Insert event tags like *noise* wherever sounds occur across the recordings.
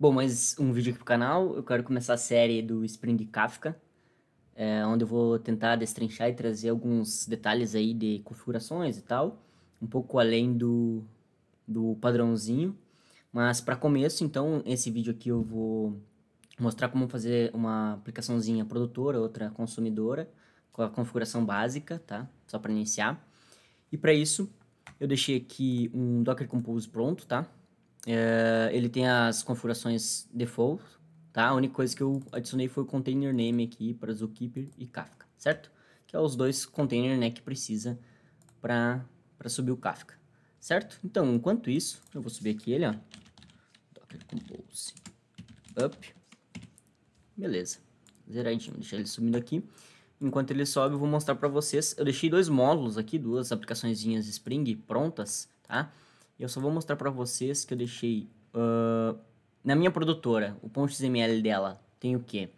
Bom, mais um vídeo aqui pro canal. Eu quero começar a série do Spring de Kafka, é, onde eu vou tentar destrinchar e trazer alguns detalhes aí de configurações e tal, um pouco além do, do padrãozinho. Mas para começo, então, esse vídeo aqui eu vou mostrar como fazer uma aplicaçãozinha produtora, outra consumidora, com a configuração básica, tá? Só para iniciar. E para isso, eu deixei aqui um Docker Compose pronto, tá? É, ele tem as configurações default, tá? A única coisa que eu adicionei foi o container name aqui para Zookeeper e Kafka, certo? Que é os dois containers né, que precisa para subir o Kafka, certo? Então, enquanto isso, eu vou subir aqui ele, ó. Docker Compose up. Beleza. Zeradinho, deixar ele subindo aqui. Enquanto ele sobe, eu vou mostrar para vocês. Eu deixei dois módulos aqui, duas aplicaçõezinhas Spring prontas, tá? eu só vou mostrar pra vocês que eu deixei uh, na minha produtora, o ponto .xml dela tem o quê?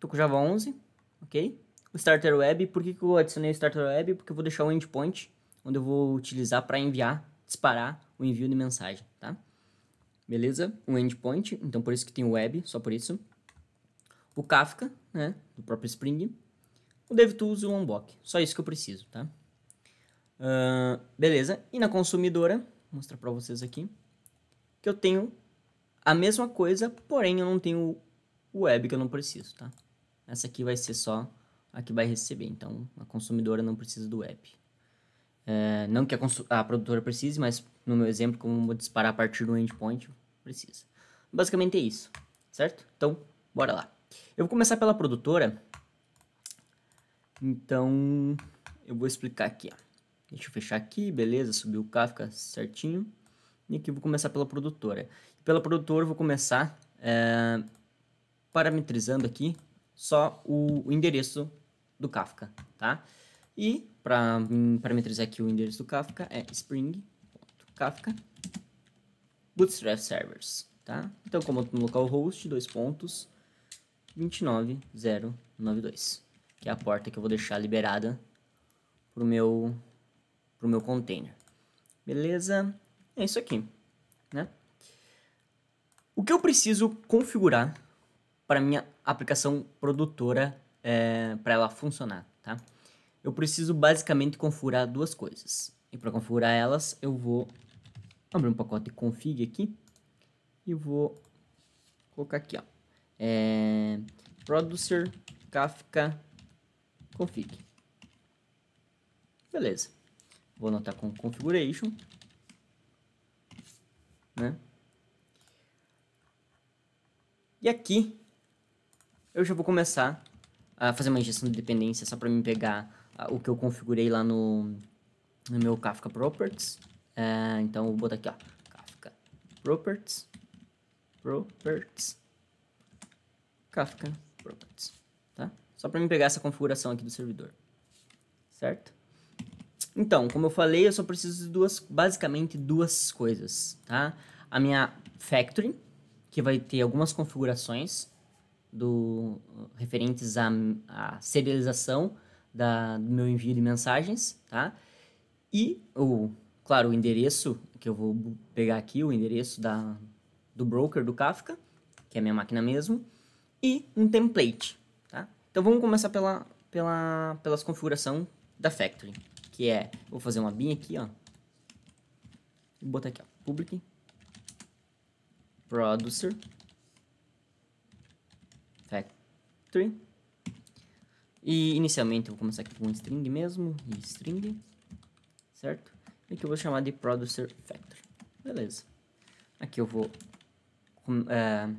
Tô com Java 11, ok? O Starter Web, por que, que eu adicionei o Starter Web? Porque eu vou deixar o um endpoint, onde eu vou utilizar para enviar, disparar o envio de mensagem, tá? Beleza? Um endpoint, então por isso que tem o web, só por isso. O Kafka, né, do próprio Spring. O DevTools e o Unblock, só isso que eu preciso, tá? Uh, beleza, e na consumidora mostrar para vocês aqui. Que eu tenho a mesma coisa, porém eu não tenho o web que eu não preciso, tá? Essa aqui vai ser só a que vai receber, então a consumidora não precisa do web. É, não que a, a, produtora precise, mas no meu exemplo, como eu vou disparar a partir do endpoint, precisa. Basicamente é isso, certo? Então, bora lá. Eu vou começar pela produtora. Então, eu vou explicar aqui, ó. Deixa eu fechar aqui, beleza, subiu o K, fica certinho. E aqui vou começar pela produtora. Pela produtora vou começar é, parametrizando aqui só o, o, endereço do Kafka, tá? E para parametrizar aqui o endereço do Kafka é spring.kafka bootstrap servers, tá? Então comando no localhost, dois pontos, 29092, que é a porta que eu vou deixar liberada pro meu para o meu container. Beleza? É isso aqui, né? O que eu preciso configurar para minha aplicação produtora é, para ela funcionar, tá? Eu preciso basicamente configurar duas coisas. E para configurar elas, eu vou abrir um pacote config aqui e vou colocar aqui, ó. É, producer Kafka config. Beleza. Vou anotar com configuration. Né? E aqui eu já vou começar a fazer uma injeção de dependência só para me pegar ah, o que eu configurei lá no, no meu Kafka Properties. É, então vou botar aqui, ó, Kafka Properties, Properties, Kafka Properties, tá? Só para me pegar essa configuração aqui do servidor, certo? Então, como eu falei, eu só preciso de duas, basicamente duas coisas, tá? A minha factory, que vai ter algumas configurações do referentes à, à serialização da, do meu envio de mensagens, tá? E, o, claro, o endereço que eu vou pegar aqui, o endereço da, do broker do Kafka, que é a minha máquina mesmo, e um template, tá? Então vamos começar pela, pela, pelas configuração da factory que é, vou fazer uma bin aqui, ó. E botar aqui, ó, public producer factory. E inicialmente eu vou começar aqui com string mesmo, string, certo? E que eu vou chamar de producer factory. Beleza. Aqui eu vou é,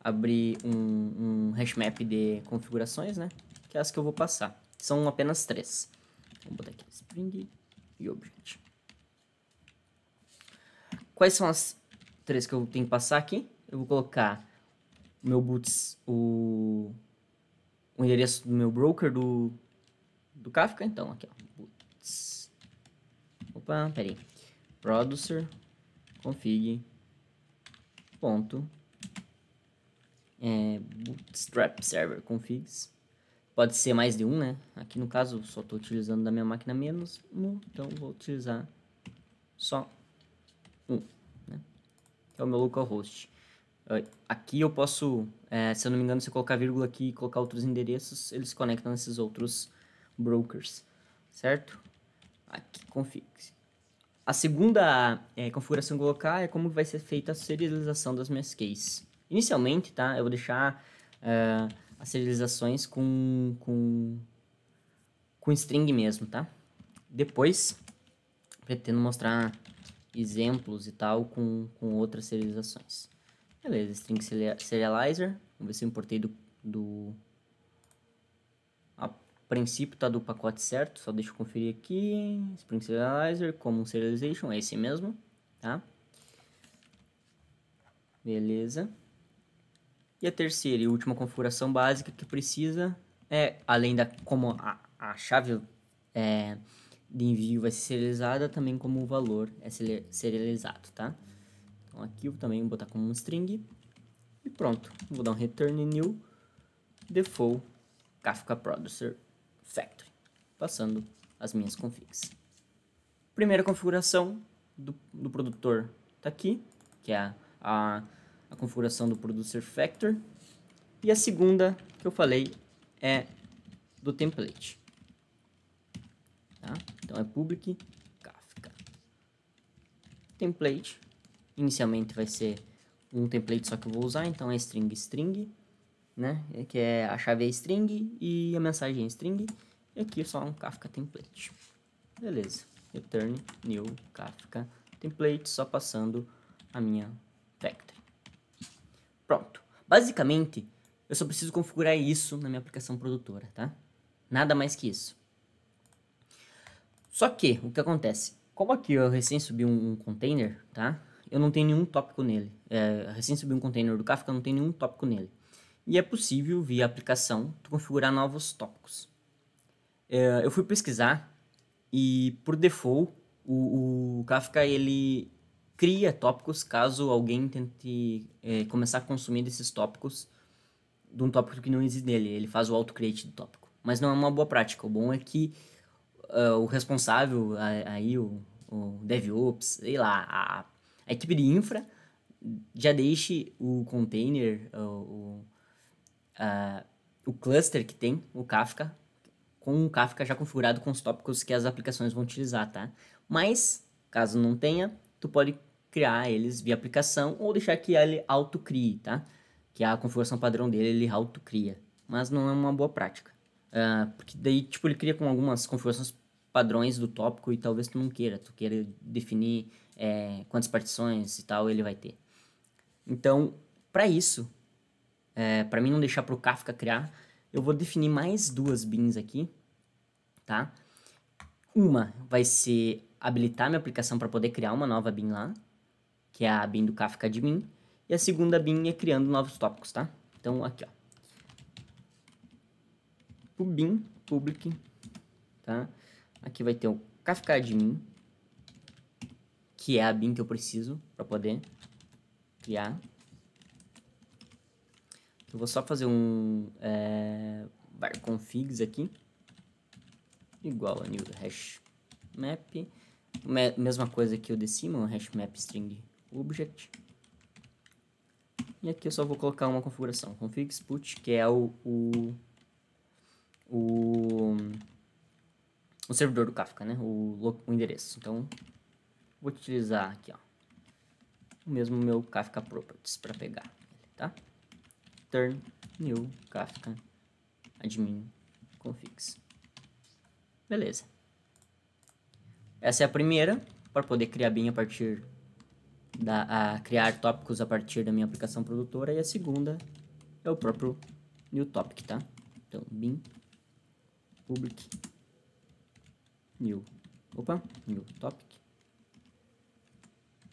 abrir um, um hash map de configurações, né? Que é as que eu vou passar. São apenas três string e object. Quais são as três que eu tenho que passar aqui? Eu vou colocar o meu boots, o, o endereço do meu broker do, do Kafka. Então, aqui, ó, boots. Opa, peraí. Producer config ponto é, bootstrap server configs Pode ser mais de um, né? Aqui no caso, só estou utilizando da minha máquina menos um, então vou utilizar só um, né? Que é o meu localhost. Ah, aqui eu posso, é, se eu não me engano, se eu colocar vírgula aqui e colocar outros endereços, eles se conectam esses outros brokers, certo? Aqui, config. A segunda é, configuração que eu vou colocar é como vai ser feita a serialização das minhas keys. Inicialmente, tá? Eu vou deixar... Ah, as serializações com, com, com string mesmo, tá? Depois, pretendo mostrar exemplos e tal com, com outras serializações. Beleza, string serializer. Vamos ver se eu importei do... do... A princípio tá do pacote certo, só deixa eu conferir aqui. Spring serializer, common serialization, é esse mesmo, tá? Beleza. E a terceira e última configuração básica que precisa é, além da como a, a chave é, de envio vai ser serializada, também como o valor é serializado, tá? Então aqui eu também vou botar como um string e pronto. Vou dar um return new default Kafka Producer Factory, passando as minhas configs. Primeira configuração do, do produtor tá aqui, que é a, a a configuração do producer factor. E a segunda que eu falei é do template. Tá? Então é public Kafka. Template, inicialmente vai ser um template só que eu vou usar, então é string string, né? É que é a chave é string e a mensagem é string. E aqui é só um Kafka template. Beleza. Return new Kafka template, só passando a minha factory Pronto. Basicamente, eu só preciso configurar isso na minha aplicação produtora, tá? Nada mais que isso. Só que, o que acontece? Como aqui eu recém subi um, container, tá? Eu não tenho nenhum tópico nele. É, recém subi um container do Kafka, eu não tenho nenhum tópico nele. E é possível, via aplicação, configurar novos tópicos. É, eu fui pesquisar e, por default, o, o Kafka, ele cria tópicos caso alguém tente é, começar a consumir desses tópicos de um tópico que não existe nele. Ele faz o auto-create do tópico. Mas não é uma boa prática. O bom é que uh, o responsável, aí o, o DevOps, sei lá, a, a, equipe de infra já deixe o container, ah, o, ah, o cluster que tem, o Kafka, com o Kafka já configurado com os tópicos que as aplicações vão utilizar, tá? Mas, caso não tenha, tu pode criar eles via aplicação ou deixar que ele autocrie, tá? Que a configuração padrão dele ele autocria. Mas não é uma boa prática. Uh, porque daí, tipo, ele cria com algumas configurações padrões do tópico e talvez tu não queira. Tu queira definir é, quantas partições e tal ele vai ter. Então, para isso, é, eh, para mim não deixar para o Kafka criar, eu vou definir mais duas bins aqui, tá? Uma vai ser habilitar minha aplicação para poder criar uma nova bin lá, que é a bin do Kafka admin, e a segunda bin é criando novos tópicos, tá? Então, aqui, ó. O bin public, tá? Aqui vai ter o Kafka admin, que é a bin que eu preciso para poder criar. Eu vou só fazer um é, var configs aqui, igual a new hash map, mesma coisa que o de cima, um hash map string Object. E aqui eu só vou colocar uma configuração, config put, que é o, o, o, o servidor do Kafka, né? O, o endereço. Então, vou utilizar aqui, ó, o mesmo meu Kafka properties para pegar, tá? Turn new Kafka admin configs. Beleza. Essa é a primeira, para poder criar bem a partir da, a criar tópicos a partir da minha aplicação produtora. E a segunda é o próprio new topic, tá? Então, bin public new. Opa, new topic.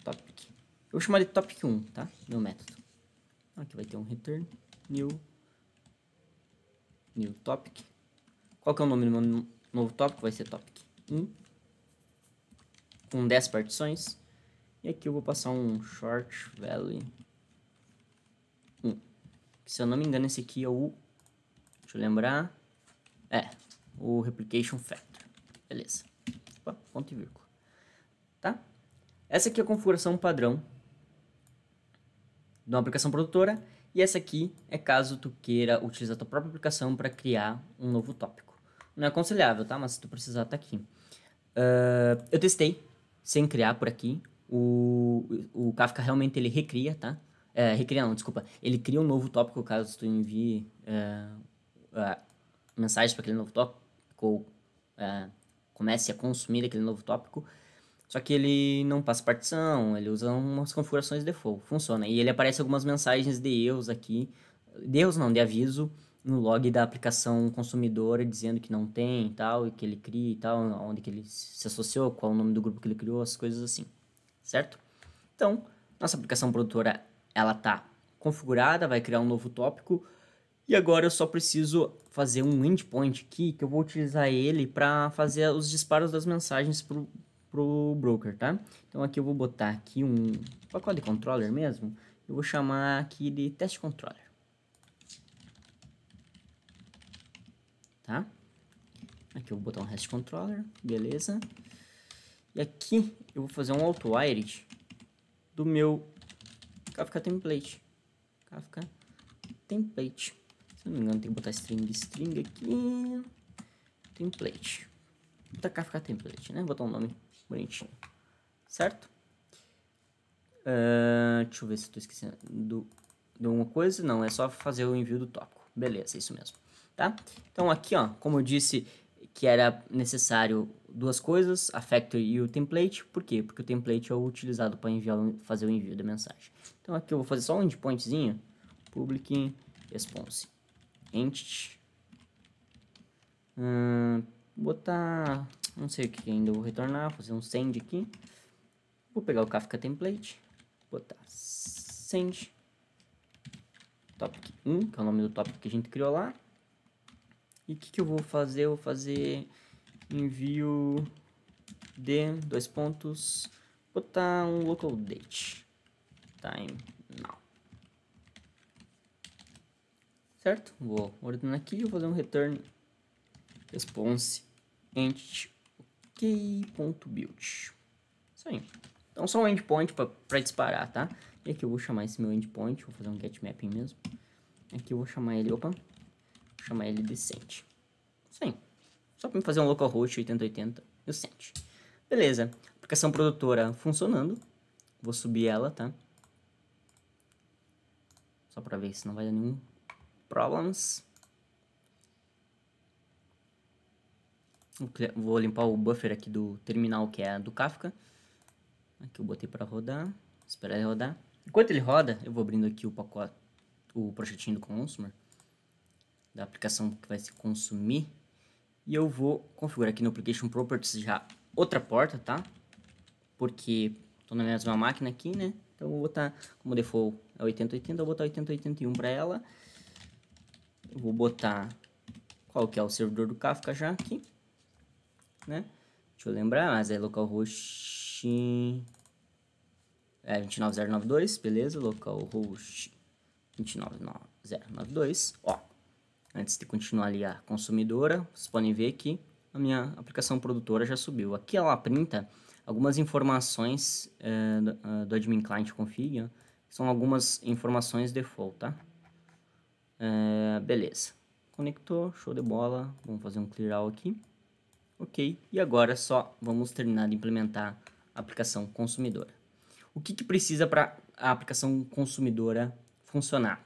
Topic. Eu vou chamar de topic 1, tá? Meu método. Aqui vai ter um return new new topic. Qual que é o nome do meu novo tópico? Vai ser topic 1 com 10 partições. E aqui eu vou passar um short value 1. Se eu não me engano, esse aqui é o... Deixa eu lembrar. É, o replication factor. Beleza. Opa, ponto e vírgula. Tá? Essa aqui é a configuração padrão de uma aplicação produtora. E essa aqui é caso tu queira utilizar a tua própria aplicação para criar um novo tópico. Não é aconselhável, tá? Mas se tu precisar, tá aqui. Uh, eu testei sem criar por aqui o, o Kafka realmente ele recria, tá? É, recria não, desculpa. Ele cria um novo tópico caso tu envie é, é, mensagens para aquele novo tópico ou é, comece a consumir aquele novo tópico. Só que ele não passa partição, ele usa umas configurações default, funciona. E ele aparece algumas mensagens de erros aqui, de erros não, de aviso, no log da aplicação consumidora dizendo que não tem e tal, e que ele cria e tal, onde que ele se associou, qual o nome do grupo que ele criou, as coisas assim certo? Então, nossa aplicação produtora, ela tá configurada, vai criar um novo tópico, e agora eu só preciso fazer um endpoint aqui, que eu vou utilizar ele para fazer os disparos das mensagens pro, pro broker, tá? Então aqui eu vou botar aqui um pacote de controller mesmo, eu vou chamar aqui de test controller. Tá? Aqui eu vou botar um REST controller, beleza. E aqui eu vou fazer um auto-wired do meu Kafka template. Kafka template. Se não me engano, tem que botar string string aqui. Template. Vou tá botar Kafka template, né? Vou botar um nome bonitinho. Certo? Uh, deixa eu ver se estou esquecendo de alguma coisa. Não, é só fazer o envio do tópico. Beleza, é isso mesmo. Tá? Então aqui, ó, como eu disse que era necessário duas coisas, a factory e o template. Por quê? Porque o template é o utilizado para enviar, fazer o envio da mensagem. Então aqui eu vou fazer só um endpointzinho, public response entity. Hum, botar, não sei o que ainda vou retornar, fazer um send aqui. Vou pegar o Kafka template, botar send topic 1, que é o nome do tópico que a gente criou lá. E o que, que eu vou fazer? Eu vou fazer envio de dois pontos botar um local date time now certo vou ordenar aqui vou fazer um return response entity ponto isso aí então só um endpoint para disparar tá e aqui eu vou chamar esse meu endpoint vou fazer um get mapping mesmo aqui eu vou chamar ele opa vou chamar ele decente só para me fazer um localhost 8080. Eu sente. Beleza. Aplicação produtora funcionando. Vou subir ela, tá? Só para ver se não vai dar nenhum problems. Vou limpar o buffer aqui do terminal, que é do Kafka. Aqui eu botei para rodar. Esperar ele rodar. Enquanto ele roda, eu vou abrindo aqui o pacote, o projetinho do consumer. Da aplicação que vai se consumir. E eu vou configurar aqui no Application Properties já outra porta, tá? Porque estou na mesma máquina aqui, né? Então eu vou botar, como default é 8080, eu vou botar 8081 para ela. Eu vou botar qual que é o servidor do Kafka já aqui, né? Deixa eu lembrar, mas é localhost... É 29092, beleza, localhost 29092, ó. Antes de continuar ali a consumidora, vocês podem ver que a minha aplicação produtora já subiu. Aqui ela printa algumas informações é, do, ah, do admin client config, ó, são algumas informações default, tá? É, beleza. Conectou, show de bola. Vamos fazer um clear all aqui. Ok, e agora só vamos terminar de implementar a aplicação consumidora. O que, que precisa para a aplicação consumidora funcionar?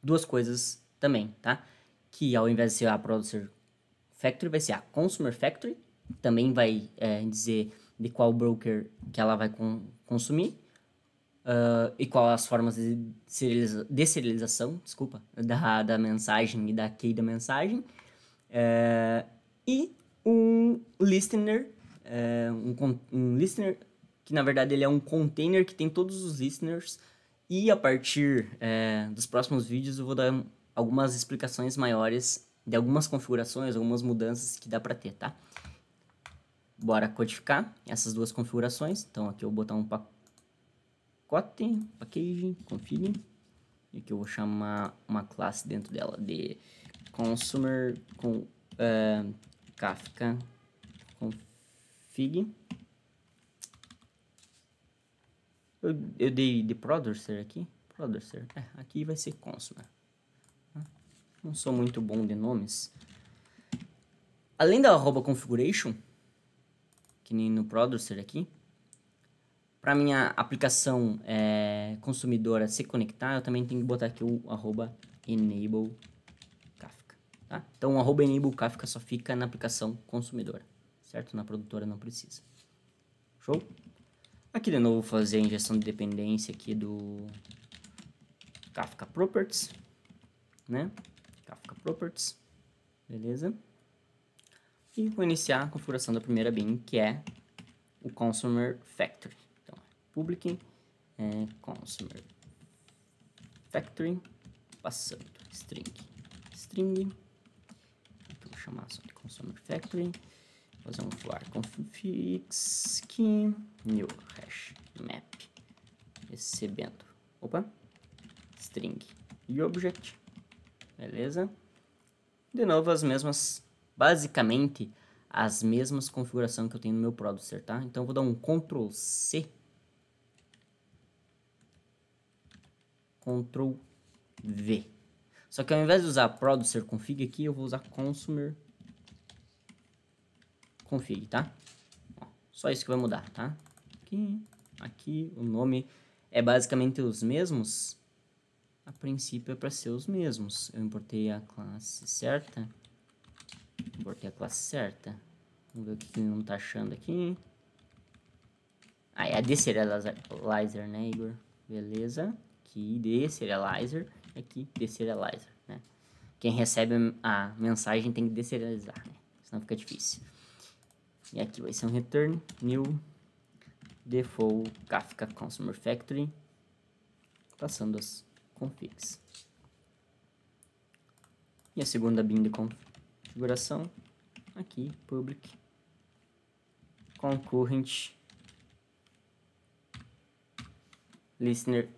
Duas coisas também, tá? Que ao invés de ser a Producer Factory, vai ser a Consumer Factory. Também vai é, dizer de qual broker que ela vai com, consumir. Uh, e qual as formas de, serializa, de serialização, desculpa, da, da mensagem e da key da mensagem. É, e um listener, é, um, um, listener que na verdade ele é um container que tem todos os listeners e a partir é, dos próximos vídeos eu vou dar algumas explicações maiores de algumas configurações, algumas mudanças que dá para ter, tá? Bora codificar essas duas configurações. Então aqui eu vou botar um pacote, package, config, e aqui eu vou chamar uma classe dentro dela de consumer com uh, Kafka config. Eu, eu dei de producer aqui, producer. É, aqui vai ser consumer não sou muito bom de nomes. Além da arroba configuration, que nem no producer aqui, para minha aplicação é, consumidora se conectar, eu também tenho que botar aqui o arroba enable Kafka. Tá? Então, o arroba enable Kafka só fica na aplicação consumidora, certo? Na produtora não precisa. Show? Aqui de novo vou fazer a injeção de dependência aqui do Kafka Properties, né? Kafka tá, Properties, beleza? E vou iniciar a configuração da primeira bin, que é o Consumer Factory. Então, public é, Consumer Factory, passando string, string, então, vou chamar só de Consumer Factory, fazer um var config que new hash map recebendo, opa, string e object Beleza? De novo, as mesmas, basicamente, as mesmas configurações que eu tenho no meu producer, tá? Então, eu vou dar um Ctrl C. Ctrl V. Só que ao invés de usar producer config aqui, eu vou usar consumer config, tá? Ó, só isso que vai mudar, tá? Aqui, aqui, o nome é basicamente os mesmos, a princípio é para ser os mesmos. Eu importei a classe certa. Importei a classe certa. Vamos ver o que, que ele não está achando aqui. Ah, é a deserializer, né, Igor? Beleza. Aqui, deserializer. Aqui, deserializer, né? Quem recebe a mensagem tem que deserializar, né? Senão fica difícil. E aqui vai ser um return new default Kafka Consumer Factory. Passando as configs. E a segunda bin de configuração, aqui, public concurrent listener,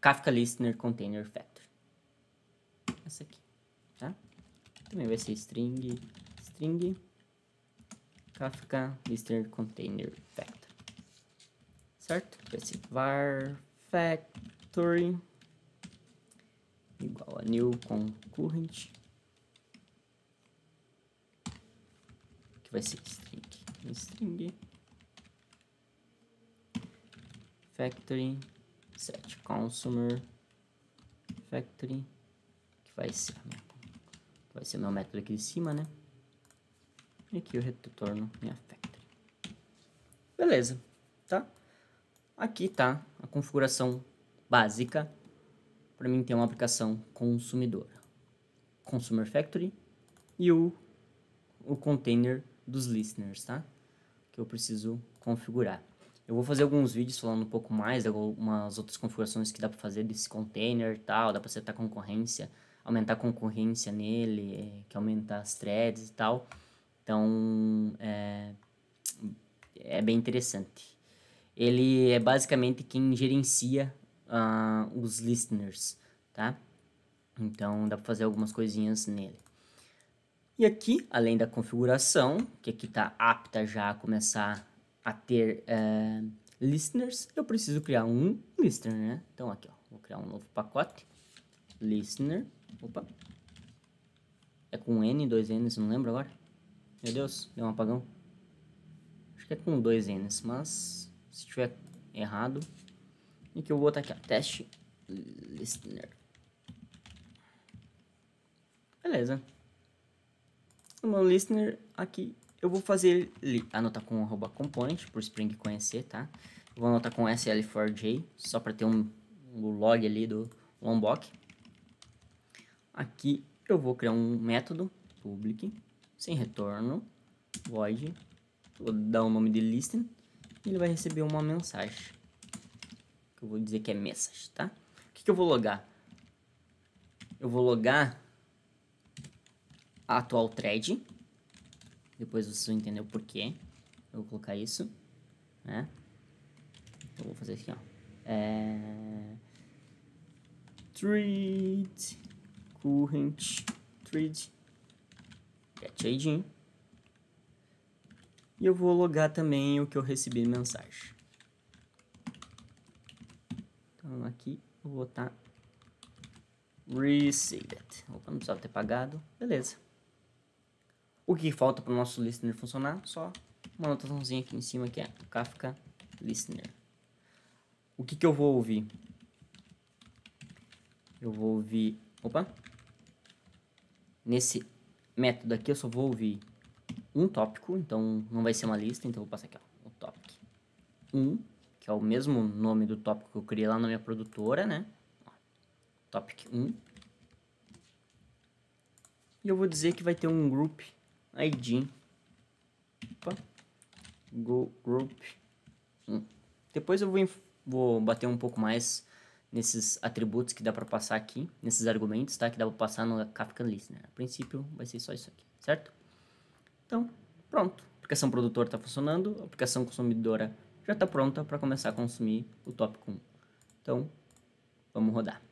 Kafka listener container factor. Essa aqui, tá? Também vai ser string, string, Kafka listener container factor. Certo? Vai ser var factory new concurrent, que vai ser string, string, factory, set consumer, factory, que vai ser, minha, que vai ser meu método aqui de cima, né? E aqui eu retorno minha factory. Beleza, tá? Aqui tá a configuração básica para mim ter uma aplicação consumidora. Consumer Factory e o, o container dos listeners, tá? Que eu preciso configurar. Eu vou fazer alguns vídeos falando um pouco mais de algumas outras configurações que dá para fazer desse container tal, dá para setar concorrência, aumentar a concorrência nele, é, que aumenta as threads e tal. Então, é, é bem interessante. Ele é basicamente quem gerencia uh, os listeners, tá? Então dá para fazer algumas coisinhas nele. E aqui, além da configuração, que aqui está apta já a começar a ter uh, listeners, eu preciso criar um listener, né? Então aqui, ó, vou criar um novo pacote, listener, opa, é com N, dois N's, não lembro agora. Meu Deus, deu um apagão. Acho que é com dois N's, mas se tiver errado, e que eu vou botar aqui, ó, teste listener. Beleza. O meu listener aqui, eu vou fazer ele anotar com arroba component, por Spring conhecer, tá? Eu vou anotar com SL4J, só para ter um, um log ali do Lombok. Aqui eu vou criar um método public, sem retorno, void, vou dar o nome de listen, e ele vai receber uma mensagem que eu vou dizer que é message, tá? O que, que eu vou logar? Eu vou logar a atual thread. Depois vocês vão entender o porquê. Eu vou colocar isso, né? Eu vou fazer aqui, ó. É... Thread current thread get E eu vou logar também o que eu recebi mensagem. aqui vou botar tá Received. Opa, não precisava ter pagado. Beleza. O que falta para o nosso listener funcionar? Só uma anotaçãozinha aqui em cima que é Kafka Listener. O que, que eu vou ouvir? Eu vou ouvir... Opa! Nesse método aqui eu só vou ouvir um tópico, então não vai ser uma lista, então eu vou passar aqui, ó, o topic tópico 1. Um que é o mesmo nome do tópico que eu criei lá na minha produtora, né? Topic 1. E eu vou dizer que vai ter um group ID. Opa. Go group 1. Depois eu vou, vou bater um pouco mais nesses atributos que dá para passar aqui, nesses argumentos, tá? Que dá para passar no Kafka Listener. Né? A princípio vai ser só isso aqui, certo? Então, pronto. A aplicação produtora está funcionando, a aplicação consumidora já está pronta para começar a consumir o tópico 1. Então, vamos rodar.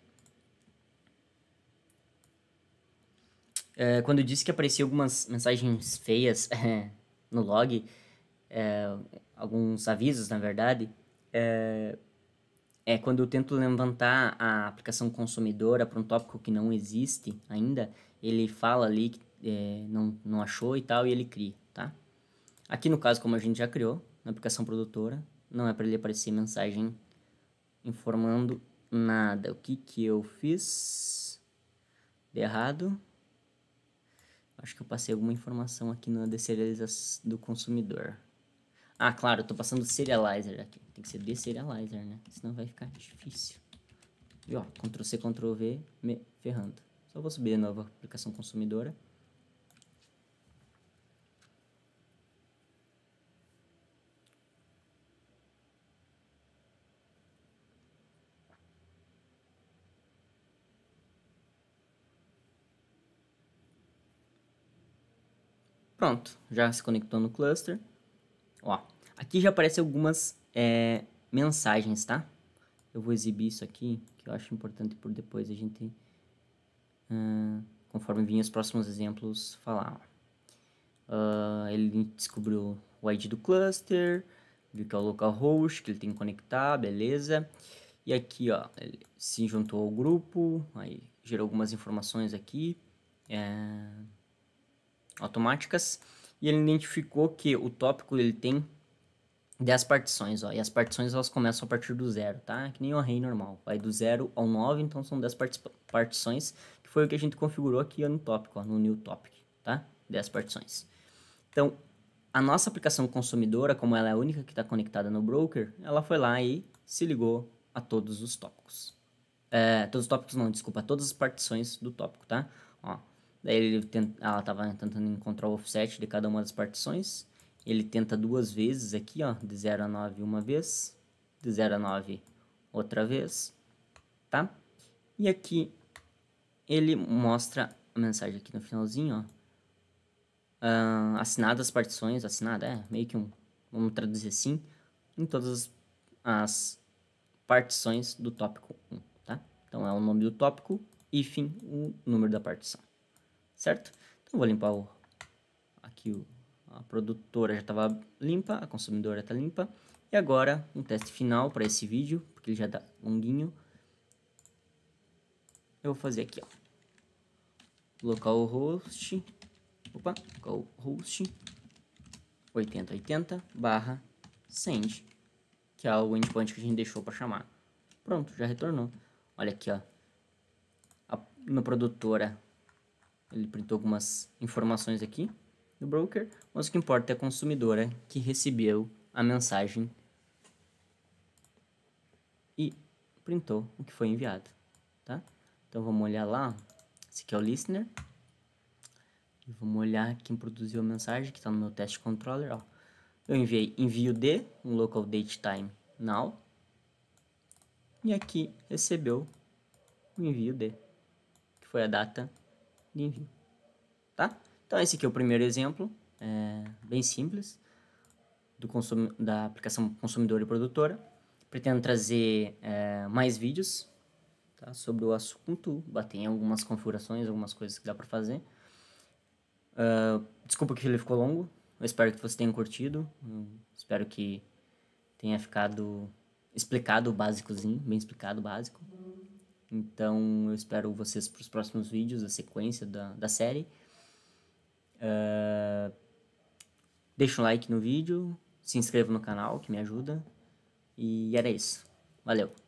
É, quando eu disse que apareciam algumas mensagens feias *laughs* é, no log, é, alguns avisos, na verdade, é, é quando eu tento levantar a aplicação consumidora para um tópico que não existe ainda, ele fala ali que é, não, não achou e tal, e ele cria, tá? Aqui no caso, como a gente já criou, na aplicação produtora. Não é para ele aparecer mensagem informando nada. O que que eu fiz de errado? Acho que eu passei alguma informação aqui na deserialização do consumidor. Ah, claro, eu tô passando serializer aqui. Tem que ser deserializer, né? Senão vai ficar difícil. E ó, Ctrl C, Ctrl V, me ferrando. Só vou subir de novo a aplicação consumidora. Pronto, já se conectou no cluster. Ó, aqui já aparecem algumas é, mensagens, tá? Eu vou exibir isso aqui, que eu acho importante por depois a gente, uh, conforme vinha os próximos exemplos, falar. Uh, ele descobriu o ID do cluster, viu que é o localhost que ele tem que conectar, beleza. E aqui, ó, ele se juntou ao grupo, aí gerou algumas informações aqui. É automáticas e ele identificou que o tópico ele tem 10 partições, ó, e as partições elas começam a partir do zero, tá? Que nem o array normal, vai do zero ao 9, então são 10 partições, que foi o que a gente configurou aqui no tópico, ó, no new topic, tá? 10 partições. Então, a nossa aplicação consumidora, como ela é a única que está conectada no broker, ela foi lá e se ligou a todos os tópicos. É, todos os tópicos não, desculpa, todas as partições do tópico, tá? Ó, Daí ele tenta, ah, ela estava tentando encontrar o offset de cada uma das partições. Ele tenta duas vezes aqui, ó, de 0 a 9 uma vez, de 0 a 9 outra vez, tá? E aqui ele mostra a mensagem aqui no finalzinho, ó. Uh, ah, assinada as partições, assinada, é, meio que um, vamos traduzir assim, em todas as, as partições do tópico 1, tá? Então é o nome do tópico, e fim o número da partição certo? Então vou limpar o, aqui o, a produtora já estava limpa, a consumidora está limpa. E agora um teste final para esse vídeo, porque ele já está longuinho. Eu vou fazer aqui, ó. Local host, opa, local host 8080 barra send, que é o endpoint que a gente deixou para chamar. Pronto, já retornou. Olha aqui, ó. A minha produtora ele printou algumas informações aqui do broker, mas o que importa é a consumidora é que recebeu a mensagem e printou o que foi enviado, tá? Então vamos olhar lá, esse aqui é o listener, e vamos olhar quem produziu a mensagem que está no meu test controller, ó. Eu enviei envio de um local date time now e aqui recebeu o envio de que foi a data tá? Então esse aqui é o primeiro exemplo, é, bem simples, do da aplicação consumidora e produtora. Pretendo trazer é, mais vídeos tá? sobre o assunto, bater em algumas configurações, algumas coisas que dá para fazer. Uh, desculpa que ele ficou longo, eu espero que você tenha curtido, hum, espero que tenha ficado explicado o básicozinho, bem explicado o básico. Então eu espero vocês para os próximos vídeos, a sequência da, da série. Uh, deixa um like no vídeo, se inscreva no canal que me ajuda. E era isso. Valeu!